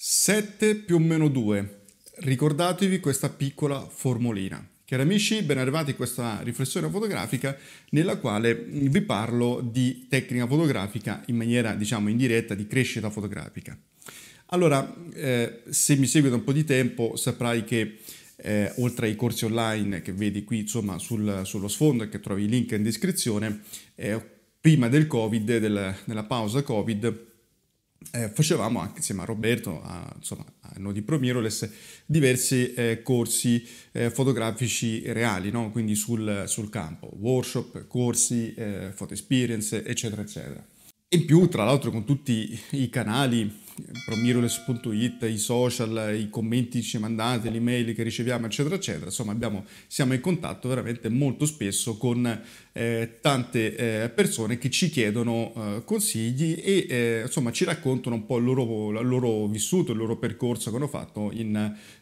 7 più o meno 2. Ricordatevi questa piccola formolina. Cari amici, ben arrivati in questa riflessione fotografica nella quale vi parlo di tecnica fotografica in maniera, diciamo, indiretta di crescita fotografica. Allora, eh, se mi segui da un po' di tempo saprai che eh, oltre ai corsi online che vedi qui insomma sul, sullo sfondo e che trovi il link in descrizione, eh, prima del Covid, del, della pausa Covid, eh, facevamo anche insieme a Roberto, a, insomma, a noi di Promiroles, diversi eh, corsi eh, fotografici reali, no? quindi sul, sul, campo, workshop, corsi, eh, photo experience, eccetera, eccetera in più, tra l'altro, con tutti i canali, promiroles.it, i social, i commenti che ci mandate, le email che riceviamo, eccetera, eccetera, insomma, abbiamo, siamo in contatto veramente molto spesso con eh, tante eh, persone che ci chiedono eh, consigli e eh, insomma ci raccontano un po' il loro, il loro, vissuto, il loro percorso che hanno fatto in,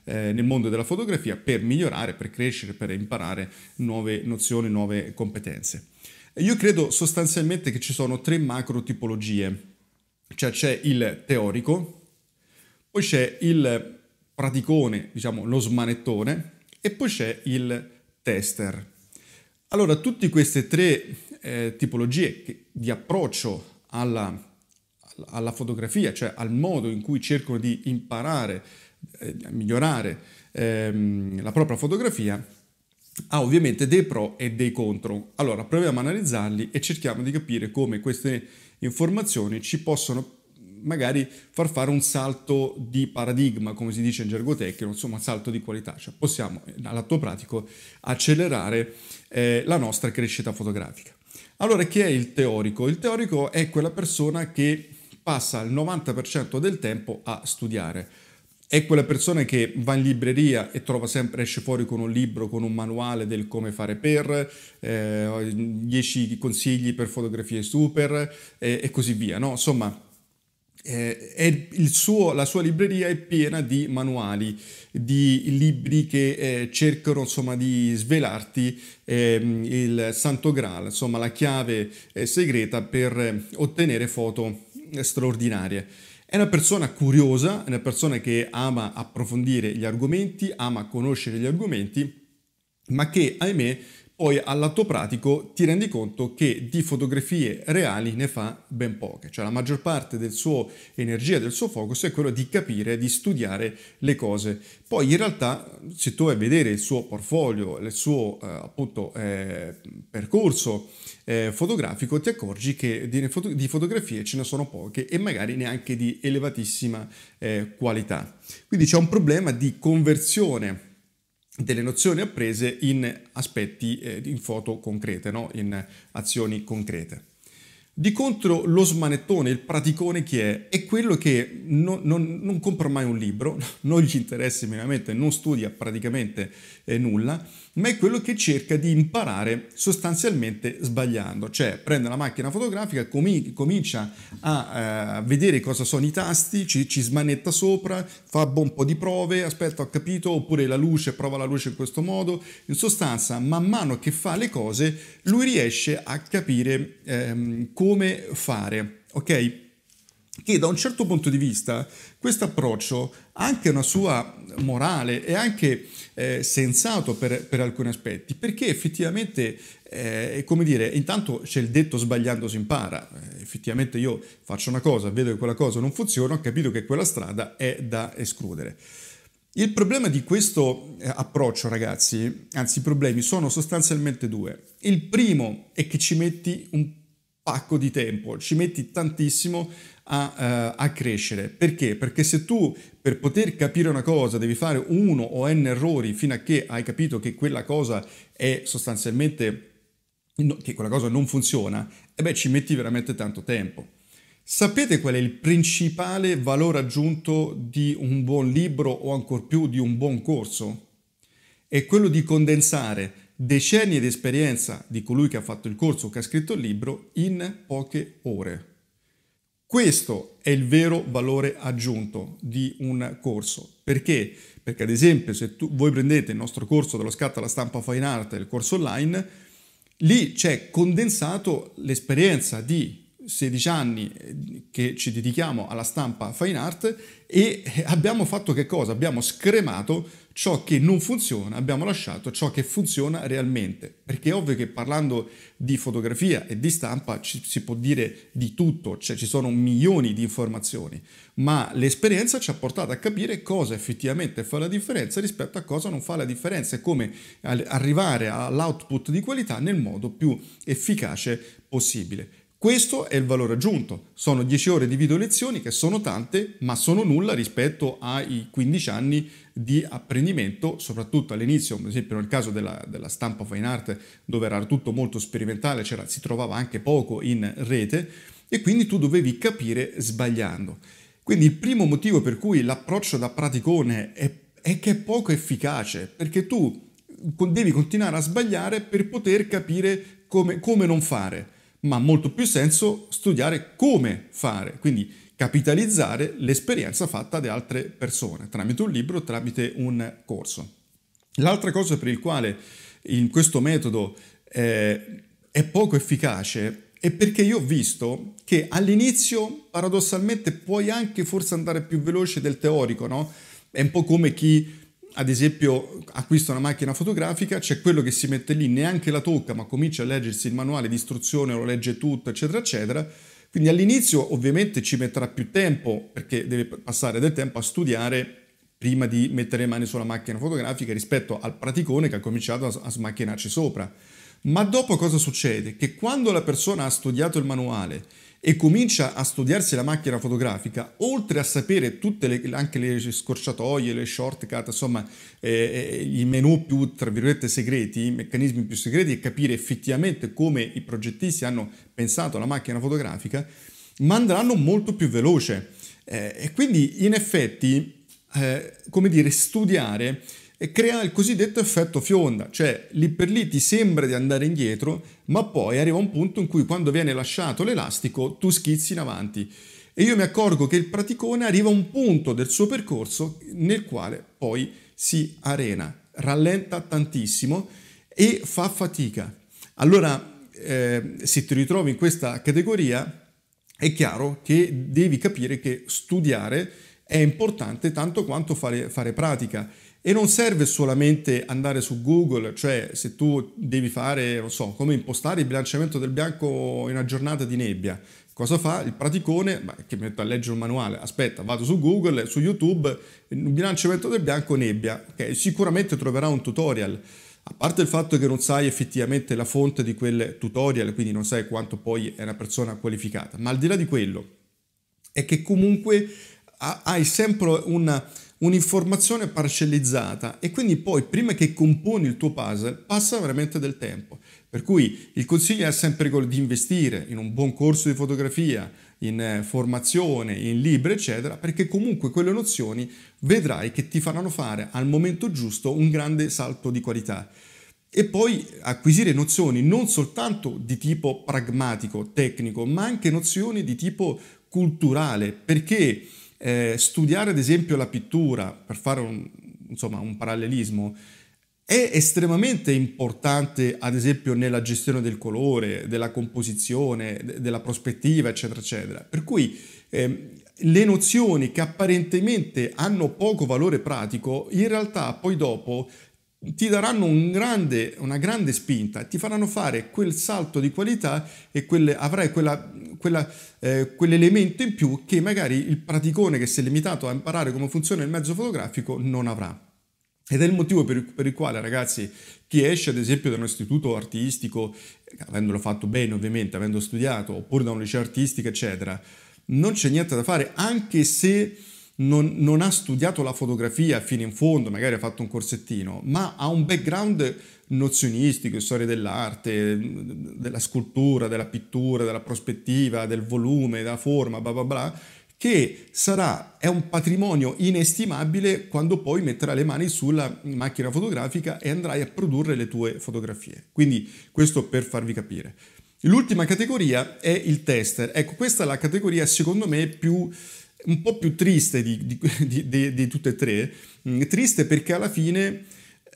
eh, nel mondo della fotografia per migliorare, per crescere, per imparare nuove nozioni, nuove competenze. Io credo sostanzialmente che ci sono tre macro tipologie, cioè c'è il teorico, poi c'è il praticone, diciamo lo smanettone, e poi c'è il tester. Allora, tutte queste tre eh, tipologie di approccio alla, alla, fotografia, cioè al modo in cui cercano di imparare, eh, migliorare ehm, la propria fotografia, ha ovviamente dei pro e dei contro. Allora proviamo ad analizzarli e cerchiamo di capire come queste informazioni ci possono magari far fare un salto di paradigma, come si dice in gergo tecnico, insomma salto di qualità, cioè possiamo all'atto pratico accelerare eh, la nostra crescita fotografica. Allora chi è il teorico? Il teorico è quella persona che passa il 90% del tempo a studiare è quella persona che va in libreria e trova sempre, esce fuori con un libro, con un manuale del come fare per, eh, 10 consigli per fotografie super eh, e così via. No? Insomma, eh, suo, la sua libreria è piena di manuali, di libri che eh, cercano insomma, di svelarti eh, il santo graal, insomma la chiave eh, segreta per eh, ottenere foto eh, straordinarie. È una persona curiosa, è una persona che ama approfondire gli argomenti, ama conoscere gli argomenti, ma che ahimè poi all'atto pratico ti rendi conto che di fotografie reali ne fa ben poche, cioè la maggior parte del suo energia, del suo focus è quello di capire, di studiare le cose. Poi in realtà se tu vai a vedere il suo portfolio, il suo eh, appunto eh, percorso eh, fotografico, ti accorgi che di, foto- di, fotografie ce ne sono poche e magari neanche di elevatissima eh, qualità. Quindi c'è un problema di conversione delle nozioni apprese in aspetti, eh, in foto concrete, no? in azioni concrete. Di contro lo smanettone, il praticone che è, è quello che non, non, non compra mai un libro, non gli interessa minimamente, non studia praticamente eh, nulla, ma è quello che cerca di imparare sostanzialmente sbagliando, cioè prende la macchina fotografica, comin- comincia a eh, vedere cosa sono i tasti, ci, ci smanetta sopra, fa un buon po' di prove, aspetta ho capito, oppure la luce, prova la luce in questo modo, in sostanza man mano che fa le cose lui riesce a capire ehm, come come fare, ok? Che da un certo punto di vista questo approccio ha anche una sua morale e anche eh, sensato per, per, alcuni aspetti, perché effettivamente, eh, come dire, intanto c'è il detto sbagliando si impara, eh, effettivamente io faccio una cosa, vedo che quella cosa non funziona, ho capito che quella strada è da escludere. Il problema di questo eh, approccio, ragazzi, anzi i problemi sono sostanzialmente due. Il primo è che ci metti un pacco di tempo, ci metti tantissimo a, uh, a, crescere. Perché? Perché se tu per poter capire una cosa devi fare uno o n errori fino a che hai capito che quella cosa è sostanzialmente, no, che quella cosa non funziona, e eh beh ci metti veramente tanto tempo. Sapete qual è il principale valore aggiunto di un buon libro o ancor più di un buon corso? È quello di condensare decenni di esperienza di colui che ha fatto il corso, che ha scritto il libro, in poche ore. Questo è il vero valore aggiunto di un corso. Perché? Perché ad esempio se tu, voi prendete il nostro corso dello scatto alla stampa fine art, il corso online, lì c'è condensato l'esperienza di 16 anni eh, che ci dedichiamo alla stampa fine art e eh, abbiamo fatto che cosa? Abbiamo scremato ciò che non funziona abbiamo lasciato ciò che funziona realmente, perché è ovvio che parlando di fotografia e di stampa ci, si può dire di tutto, cioè ci sono milioni di informazioni, ma l'esperienza ci ha portato a capire cosa effettivamente fa la differenza rispetto a cosa non fa la differenza e come arrivare all'output di qualità nel modo più efficace possibile. Questo è il valore aggiunto. Sono 10 ore di video lezioni che sono tante, ma sono nulla rispetto ai 15 anni di apprendimento, soprattutto all'inizio, ad esempio nel caso della, della, stampa fine art, dove era tutto molto sperimentale, si trovava anche poco in rete e quindi tu dovevi capire sbagliando. Quindi il primo motivo per cui l'approccio da praticone è, è che è poco efficace, perché tu devi continuare a sbagliare per poter capire come, come non fare ma ha molto più senso studiare come fare, quindi capitalizzare l'esperienza fatta da altre persone tramite un libro, tramite un corso. L'altra cosa per il quale in questo metodo eh, è poco efficace è perché io ho visto che all'inizio paradossalmente puoi anche forse andare più veloce del teorico, no? È un po' come chi ad esempio acquista una macchina fotografica, c'è quello che si mette lì, neanche la tocca, ma comincia a leggersi il manuale di istruzione, lo legge tutto, eccetera, eccetera. Quindi all'inizio ovviamente ci metterà più tempo, perché deve passare del tempo a studiare prima di mettere le mani sulla macchina fotografica rispetto al praticone che ha cominciato a smacchinarci sopra. Ma dopo cosa succede? Che quando la persona ha studiato il manuale, e comincia a studiarsi la macchina fotografica, oltre a sapere tutte le, anche le scorciatoie, le shortcut, insomma eh, eh, i menu più tra virgolette segreti, i meccanismi più segreti e capire effettivamente come i progettisti hanno pensato la macchina fotografica, ma andranno molto più veloce. Eh, e quindi in effetti, eh, come dire, studiare e crea il cosiddetto effetto fionda, cioè lì per lì ti sembra di andare indietro, ma poi arriva un punto in cui quando viene lasciato l'elastico tu schizzi in avanti. E io mi accorgo che il praticone arriva a un punto del suo percorso nel quale poi si arena, rallenta tantissimo e fa fatica. Allora, eh, se ti ritrovi in questa categoria, è chiaro che devi capire che studiare è importante tanto quanto fare, fare pratica e non serve solamente andare su Google, cioè se tu devi fare, non so, come impostare il bilanciamento del bianco in una giornata di nebbia. Cosa fa il praticone? Beh, che metto a leggere un manuale. Aspetta, vado su Google, su YouTube, bilanciamento del bianco nebbia. Okay, sicuramente troverà un tutorial. A parte il fatto che non sai effettivamente la fonte di quel tutorial, quindi non sai quanto poi è una persona qualificata. Ma al di là di quello, è che comunque hai sempre una un'informazione parcellizzata e quindi poi prima che componi il tuo puzzle passa veramente del tempo. Per cui il consiglio è sempre quello di investire in un buon corso di fotografia, in eh, formazione, in libri, eccetera, perché comunque quelle nozioni vedrai che ti faranno fare al momento giusto un grande salto di qualità. E poi acquisire nozioni non soltanto di tipo pragmatico, tecnico, ma anche nozioni di tipo culturale, perché eh, studiare ad esempio la pittura, per fare un, insomma, un parallelismo, è estremamente importante, ad esempio, nella gestione del colore, della composizione, de- della prospettiva, eccetera, eccetera. Per cui ehm, le nozioni che apparentemente hanno poco valore pratico, in realtà poi dopo ti daranno un grande, una grande spinta, ti faranno fare quel salto di qualità e quelle, avrai quella, quella, eh, quell'elemento in più che magari il praticone che si è limitato a imparare come funziona il mezzo fotografico non avrà. Ed è il motivo per per il quale, ragazzi, chi esce ad esempio da un istituto artistico, avendolo fatto bene ovviamente, avendo studiato, oppure da un liceo artistico, eccetera, non c'è niente da fare, anche se non, non, ha studiato la fotografia fino in fondo, magari ha fatto un corsettino, ma ha un background nozionistico, storia dell'arte, della scultura, della pittura, della prospettiva, del volume, della forma, bla bla bla, che sarà, è un patrimonio inestimabile quando poi metterai le mani sulla macchina fotografica e andrai a produrre le tue fotografie. Quindi questo per farvi capire. L'ultima categoria è il tester. Ecco, questa è la categoria secondo me più un po' più triste di, di, di, di tutte e tre, mm, triste perché alla fine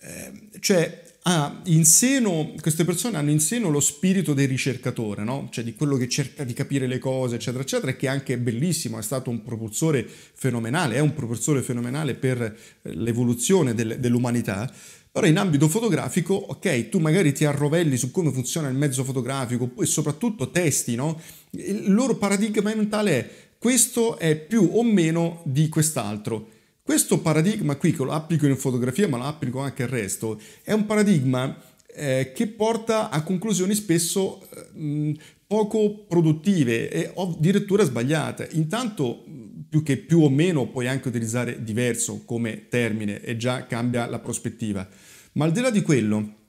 eh, cioè, ha in seno, queste persone hanno in seno lo spirito del ricercatore, no? cioè di quello che cerca di capire le cose, eccetera, eccetera, e che anche bellissimo, è stato un propulsore fenomenale, è un propulsore fenomenale per eh, l'evoluzione del, dell'umanità. Però in ambito fotografico, ok, tu magari ti arrovelli su come funziona il mezzo fotografico, e soprattutto testi, no? Il loro paradigma mentale è questo è più o meno di quest'altro. Questo paradigma qui, che lo applico in fotografia ma lo applico anche al resto, è un paradigma eh, che porta a conclusioni spesso eh, poco produttive e addirittura sbagliate. Intanto più che più o meno puoi anche utilizzare diverso come termine e già cambia la prospettiva. Ma al di là di quello,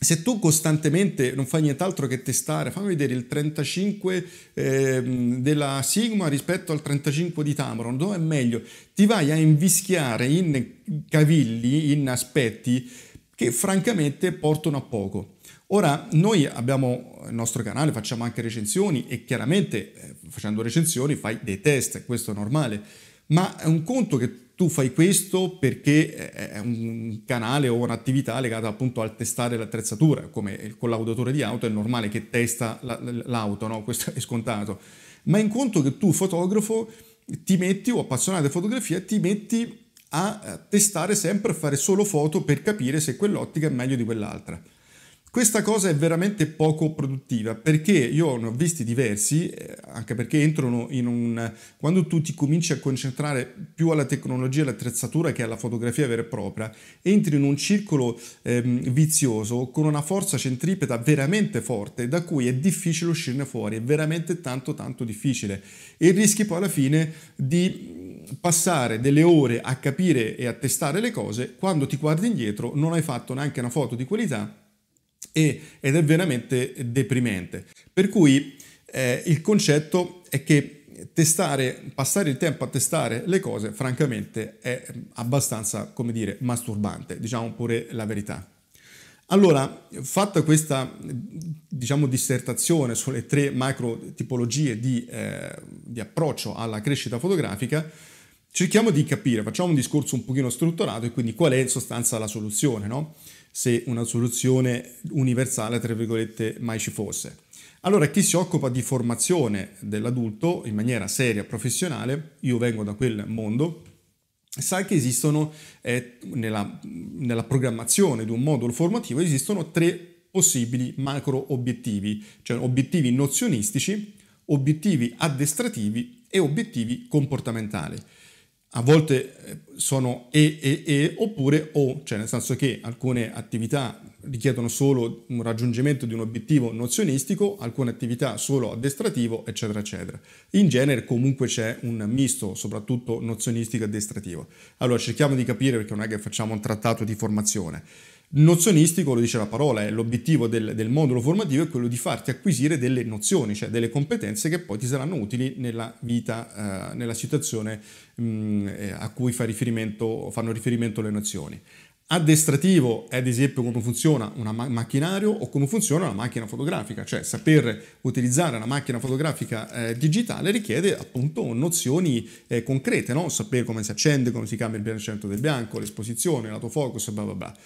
se tu costantemente non fai nient'altro che testare, fammi vedere il 35 eh, della Sigma rispetto al 35 di Tamron, dove è meglio? Ti vai a invischiare in cavilli, in aspetti che francamente portano a poco. Ora, noi abbiamo il nostro canale, facciamo anche recensioni e chiaramente eh, facendo recensioni fai dei test, questo è normale, ma è un conto che tu fai questo perché è un canale o un'attività legata appunto al testare l'attrezzatura, come il collaudatore di auto è normale che testa l'auto, no? questo è scontato, ma in conto che tu fotografo ti metti o appassionato di fotografia ti metti a testare sempre a fare solo foto per capire se quell'ottica è meglio di quell'altra. Questa cosa è veramente poco produttiva perché io ne ho visti diversi, eh, anche perché entrano in un... quando tu ti cominci a concentrare più alla tecnologia e all'attrezzatura che alla fotografia vera e propria, entri in un circolo ehm, vizioso con una forza centripeta veramente forte da cui è difficile uscirne fuori, è veramente tanto tanto difficile e rischi poi alla fine di passare delle ore a capire e a testare le cose, quando ti guardi indietro non hai fatto neanche una foto di qualità e, ed è veramente deprimente. Per cui eh, il concetto è che testare, passare il tempo a testare le cose, francamente, è abbastanza, come dire, masturbante, diciamo pure la verità. Allora, fatta questa, diciamo, dissertazione sulle tre macro tipologie di, eh, di approccio alla crescita fotografica, cerchiamo di capire, facciamo un discorso un pochino strutturato e quindi qual è in sostanza la soluzione, no? se una soluzione universale, tra virgolette, mai ci fosse. Allora, chi si occupa di formazione dell'adulto in maniera seria, professionale, io vengo da quel mondo, sa che esistono, eh, nella, nella programmazione di un modulo formativo, esistono tre possibili macro obiettivi, cioè obiettivi nozionistici, obiettivi addestrativi e obiettivi comportamentali a volte eh, sono e e e oppure o, cioè nel senso che alcune attività richiedono solo un raggiungimento di un obiettivo nozionistico, alcune attività solo addestrativo, eccetera, eccetera. In genere comunque c'è un misto, soprattutto nozionistico e addestrativo. Allora cerchiamo di capire perché non è che facciamo un trattato di formazione nozionistico lo dice la parola, eh, l'obiettivo del, del, modulo formativo è quello di farti acquisire delle nozioni, cioè delle competenze che poi ti saranno utili nella vita, eh, nella situazione mh, eh, a cui fa riferimento, fanno riferimento le nozioni. Addestrativo è ad esempio come funziona un macchinario o come funziona una macchina fotografica, cioè saper utilizzare una macchina fotografica eh, digitale richiede appunto nozioni eh, concrete, no? sapere come si accende, come si cambia il bilanciamento del bianco, l'esposizione, l'autofocus, bla bla bla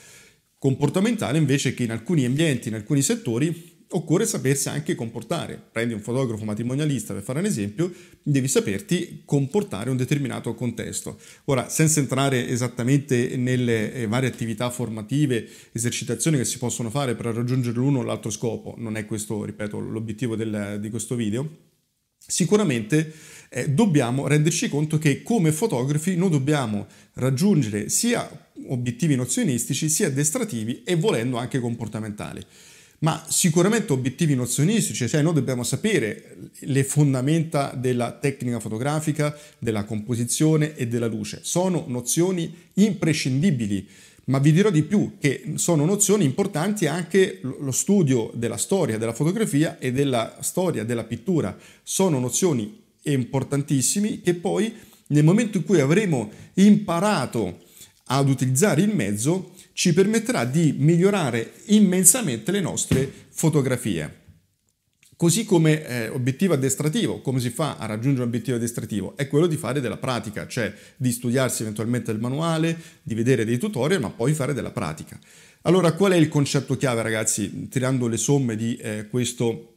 comportamentale invece che in alcuni ambienti, in alcuni settori, occorre sapersi anche comportare. Prendi un fotografo matrimonialista per fare un esempio, devi saperti comportare in un determinato contesto. Ora, senza entrare esattamente nelle eh, varie attività formative, esercitazioni che si possono fare per raggiungere l'uno o l'altro scopo, non è questo, ripeto, l'obiettivo del, di questo video, sicuramente eh, dobbiamo renderci conto che come fotografi noi dobbiamo raggiungere sia obiettivi nozionistici sia addestrativi e volendo anche comportamentali ma sicuramente obiettivi nozionistici, cioè noi dobbiamo sapere le fondamenta della tecnica fotografica, della composizione e della luce. Sono nozioni imprescindibili, ma vi dirò di più che sono nozioni importanti anche lo studio della storia della fotografia e della storia della pittura. Sono nozioni e importantissimi che poi nel momento in cui avremo imparato ad utilizzare il mezzo ci permetterà di migliorare immensamente le nostre fotografie. Così come eh, obiettivo addestrativo, come si fa a raggiungere un obiettivo addestrativo? È quello di fare della pratica, cioè di studiarsi eventualmente il manuale, di vedere dei tutorial, ma poi fare della pratica. Allora, qual è il concetto chiave, ragazzi, tirando le somme di eh, questo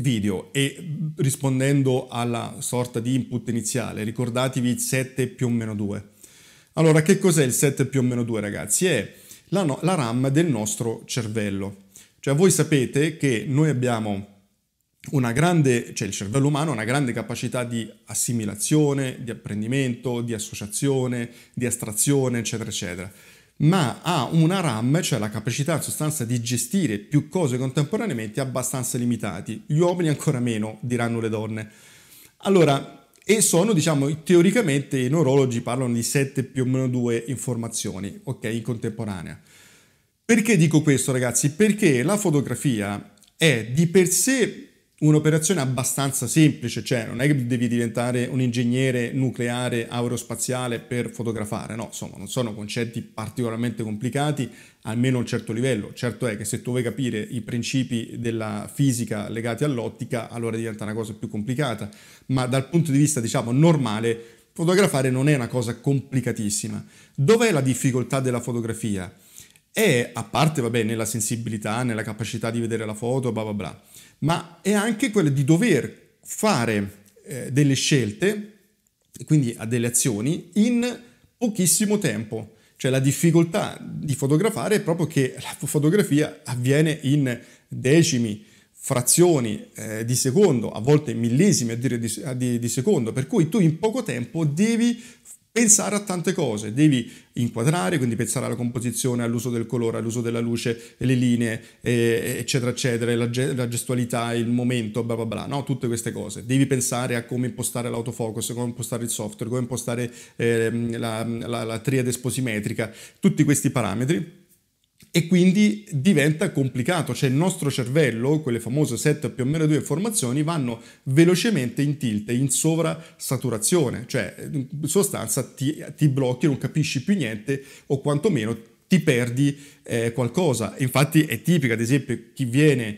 video e rispondendo alla sorta di input iniziale, ricordatevi il 7 più o meno 2. Allora, che cos'è il 7 più o meno 2, ragazzi? È la, no la RAM del nostro cervello. Cioè, voi sapete che noi abbiamo una grande, cioè il cervello umano ha una grande capacità di assimilazione, di apprendimento, di associazione, di astrazione, eccetera, eccetera ma ha una RAM, cioè la capacità in sostanza di gestire più cose contemporaneamente, abbastanza limitati. Gli uomini ancora meno, diranno le donne. Allora, e sono, diciamo, teoricamente i neurologi parlano di 7 più o meno 2 informazioni, ok, in contemporanea. Perché dico questo, ragazzi? Perché la fotografia è di per sé un'operazione abbastanza semplice, cioè non è che devi diventare un ingegnere nucleare aerospaziale per fotografare, no, insomma non sono concetti particolarmente complicati, almeno a un certo livello. Certo è che se tu vuoi capire i principi della fisica legati all'ottica, allora diventa una cosa più complicata, ma dal punto di vista diciamo normale, fotografare non è una cosa complicatissima. Dov'è la difficoltà della fotografia? È, a parte, vabbè, nella sensibilità, nella capacità di vedere la foto, bla bla bla ma è anche quella di dover fare eh, delle scelte, quindi a delle azioni, in pochissimo tempo. Cioè la difficoltà di fotografare è proprio che la fotografia avviene in decimi, frazioni eh, di secondo, a volte millesimi a dire di, di, di secondo, per cui tu in poco tempo devi pensare a tante cose, devi inquadrare, quindi pensare alla composizione, all'uso del colore, all'uso della luce, le linee, eh, eccetera, eccetera, la, ge- la, gestualità, il momento, bla bla bla, no? tutte queste cose. Devi pensare a come impostare l'autofocus, come impostare il software, come impostare eh, la, la, la triade sposimetrica, tutti questi parametri e quindi diventa complicato, cioè il nostro cervello, quelle famose 7 più o meno due formazioni, vanno velocemente in tilt, in sovrasaturazione, cioè in sostanza ti, ti blocchi, non capisci più niente o quantomeno ti perdi eh, qualcosa. Infatti è tipica, ad esempio, chi viene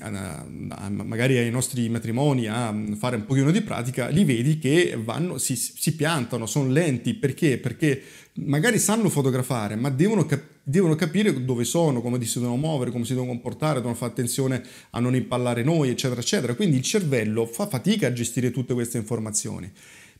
a, a, magari ai nostri matrimoni a fare un pochino di pratica, li vedi che vanno, si, si piantano, sono lenti, perché? Perché magari sanno fotografare, ma devono, cap- devono, capire dove sono, come si devono muovere, come si devono comportare, devono fare attenzione a non impallare noi, eccetera, eccetera. Quindi il cervello fa fatica a gestire tutte queste informazioni.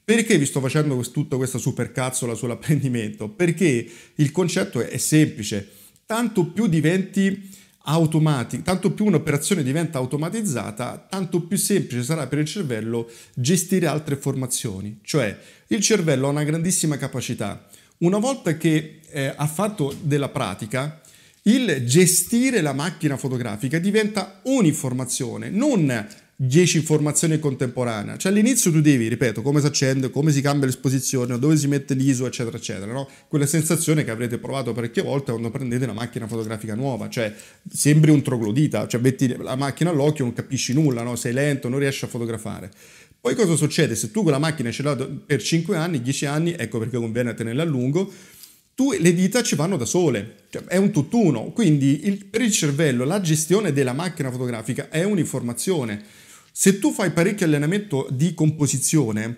Perché vi sto facendo tutta questa supercazzola sull'apprendimento? Perché il concetto è, è semplice. Tanto più diventi automatica, tanto più un'operazione diventa automatizzata, tanto più semplice sarà per il cervello gestire altre formazioni. Cioè, il cervello ha una grandissima capacità. Una volta che eh, ha fatto della pratica, il gestire la macchina fotografica diventa un'informazione, non 10 informazioni contemporanee. Cioè all'inizio tu devi, ripeto, come si accende, come si cambia l'esposizione, dove si mette l'ISO, eccetera, eccetera. No? Quella sensazione che avrete provato parecchie volte quando prendete una macchina fotografica nuova, cioè sembri un troglodita, cioè metti la macchina all'occhio, non capisci nulla, no? sei lento, non riesci a fotografare. Poi cosa succede? Se tu quella macchina ce l'hai per 5 anni, 10 anni, ecco perché conviene tenerla a lungo, tu, le dita ci vanno da sole, cioè, è un tutt'uno, quindi il, per il cervello la gestione della macchina fotografica è un'informazione se tu fai parecchio allenamento di composizione,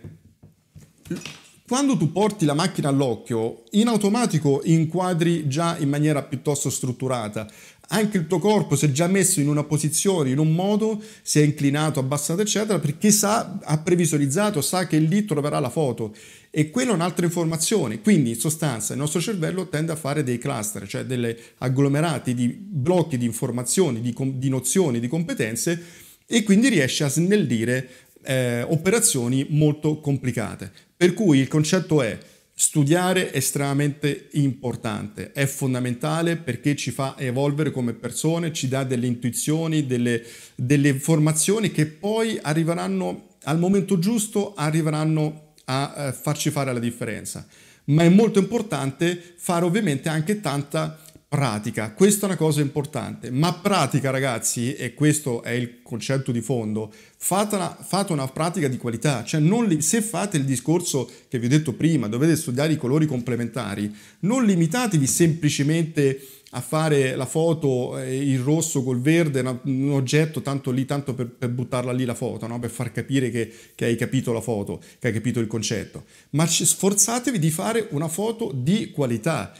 quando tu porti la macchina all'occhio, in automatico inquadri già in maniera piuttosto strutturata. Anche il tuo corpo si è già messo in una posizione, in un modo, si è inclinato, abbassato, eccetera, perché sa, ha previsualizzato, sa che lì troverà la foto. E quella è un'altra informazione. Quindi, in sostanza, il nostro cervello tende a fare dei cluster, cioè degli agglomerati di blocchi di informazioni, di, com- di nozioni, di competenze e quindi riesce a snellire eh, operazioni molto complicate. Per cui il concetto è studiare estremamente importante, è fondamentale perché ci fa evolvere come persone, ci dà delle intuizioni, delle, delle informazioni che poi arriveranno al momento giusto, arriveranno a eh, farci fare la differenza. Ma è molto importante fare ovviamente anche tanta pratica. Questa è una cosa importante, ma pratica ragazzi, e questo è il concetto di fondo, fate una, fate una pratica di qualità, cioè li, se fate il discorso che vi ho detto prima, dovete studiare i colori complementari, non limitatevi semplicemente a fare la foto, eh, il rosso col verde, un oggetto tanto lì, tanto per, per buttarla lì la foto, no? per far capire che, che, hai capito la foto, che hai capito il concetto, ma sforzatevi di fare una foto di qualità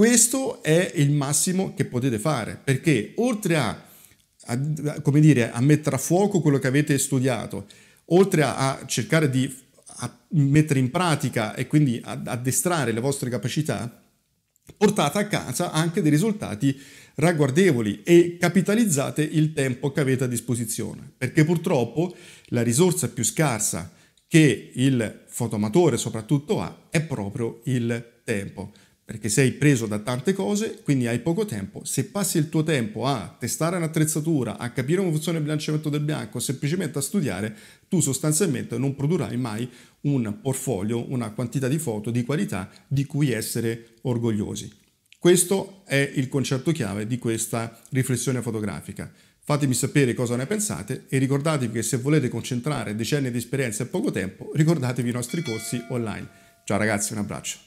questo è il massimo che potete fare, perché oltre a, a come dire, a mettere a fuoco quello che avete studiato, oltre a, a cercare di a mettere in pratica e quindi ad addestrare le vostre capacità, portate a casa anche dei risultati ragguardevoli e capitalizzate il tempo che avete a disposizione, perché purtroppo la risorsa più scarsa che il fotomatore soprattutto ha è proprio il tempo perché sei preso da tante cose, quindi hai poco tempo. Se passi il tuo tempo a testare un'attrezzatura, a capire come funziona il bilanciamento del bianco, semplicemente a studiare, tu sostanzialmente non produrrai mai un portfolio, una quantità di foto di qualità di cui essere orgogliosi. Questo è il concetto chiave di questa riflessione fotografica. Fatemi sapere cosa ne pensate e ricordatevi che se volete concentrare decenni di esperienza e poco tempo, ricordatevi i nostri corsi online. Ciao ragazzi, un abbraccio.